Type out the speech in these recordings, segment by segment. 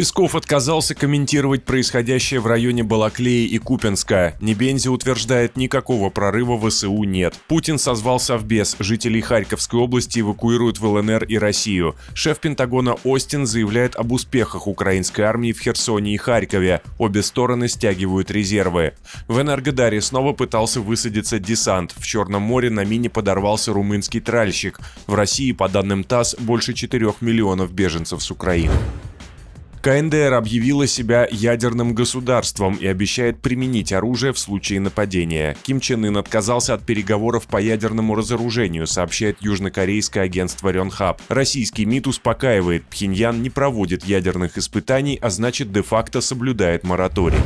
Песков отказался комментировать происходящее в районе Балаклеи и Купинска. Небензи утверждает, никакого прорыва в СУ нет. Путин созвал Совбез, жителей Харьковской области эвакуируют в ЛНР и Россию. Шеф Пентагона Остин заявляет об успехах украинской армии в Херсоне и Харькове. Обе стороны стягивают резервы. В Энергодаре снова пытался высадиться десант. В Черном море на мине подорвался румынский тральщик. В России, по данным ТАСС, больше 4 миллионов беженцев с Украины. КНДР объявила себя ядерным государством и обещает применить оружие в случае нападения. Ким Чен Ын отказался от переговоров по ядерному разоружению, сообщает южнокорейское агентство Ренхаб. Российский МИД успокаивает, Пхеньян не проводит ядерных испытаний, а значит де-факто соблюдает мораторий.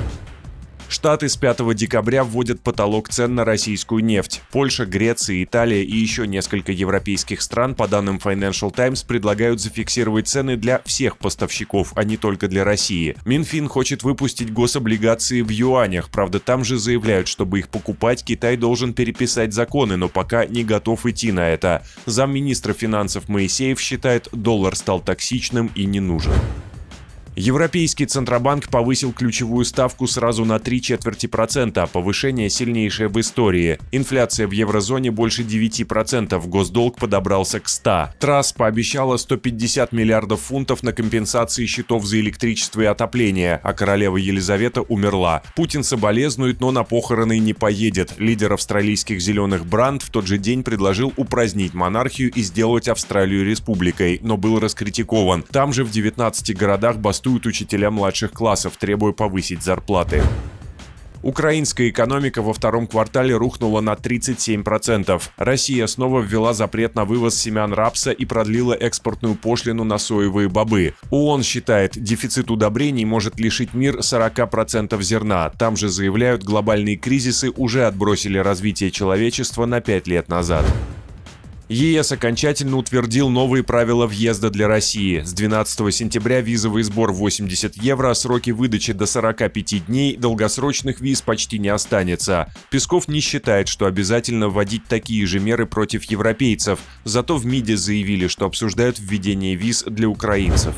Штаты с 5 декабря вводят потолок цен на российскую нефть. Польша, Греция, Италия и еще несколько европейских стран, по данным Financial Times, предлагают зафиксировать цены для всех поставщиков, а не только для России. Минфин хочет выпустить гособлигации в юанях, правда там же заявляют, чтобы их покупать, Китай должен переписать законы, но пока не готов идти на это. Замминистра финансов Моисеев считает, доллар стал токсичным и не нужен. Европейский Центробанк повысил ключевую ставку сразу на три четверти процента, а повышение сильнейшее в истории. Инфляция в еврозоне больше 9%, госдолг подобрался к 100. Трасс пообещала 150 миллиардов фунтов на компенсации счетов за электричество и отопление, а королева Елизавета умерла. Путин соболезнует, но на похороны не поедет. Лидер австралийских «Зеленых бранд» в тот же день предложил упразднить монархию и сделать Австралию республикой, но был раскритикован. Там же в 19 городах бастует протестуют учителя младших классов, требуя повысить зарплаты. Украинская экономика во втором квартале рухнула на 37%. Россия снова ввела запрет на вывоз семян рапса и продлила экспортную пошлину на соевые бобы. ООН считает, дефицит удобрений может лишить мир 40% зерна. Там же заявляют, глобальные кризисы уже отбросили развитие человечества на 5 лет назад. ЕС окончательно утвердил новые правила въезда для России. С 12 сентября визовый сбор 80 евро, а сроки выдачи до 45 дней, долгосрочных виз почти не останется. Песков не считает, что обязательно вводить такие же меры против европейцев, зато в МИДе заявили, что обсуждают введение виз для украинцев.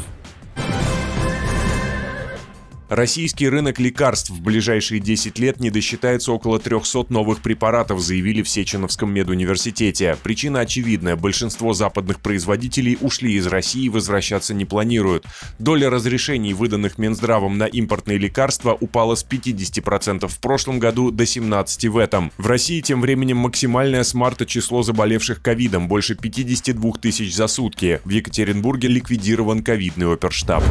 Российский рынок лекарств в ближайшие 10 лет не досчитается около 300 новых препаратов, заявили в Сеченовском медуниверситете. Причина очевидная. Большинство западных производителей ушли из России и возвращаться не планируют. Доля разрешений, выданных Минздравом на импортные лекарства, упала с 50% в прошлом году до 17% в этом. В России тем временем максимальное с марта число заболевших ковидом – больше 52 тысяч за сутки. В Екатеринбурге ликвидирован ковидный оперштаб.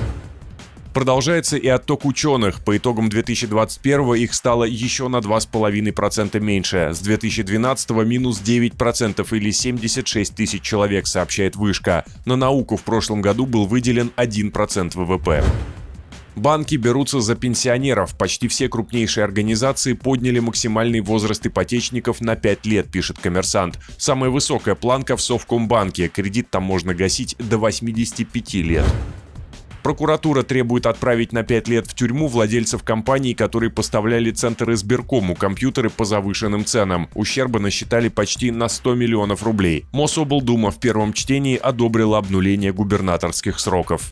Продолжается и отток ученых. По итогам 2021 их стало еще на 2,5% меньше. С 2012 минус 9% или 76 тысяч человек, сообщает Вышка. На науку в прошлом году был выделен 1% ВВП. Банки берутся за пенсионеров. Почти все крупнейшие организации подняли максимальный возраст ипотечников на 5 лет, пишет коммерсант. Самая высокая планка в Совкомбанке. Кредит там можно гасить до 85 лет. Прокуратура требует отправить на 5 лет в тюрьму владельцев компаний, которые поставляли Центр избиркому компьютеры по завышенным ценам. Ущерба насчитали почти на 100 миллионов рублей. Мособлдума в первом чтении одобрила обнуление губернаторских сроков.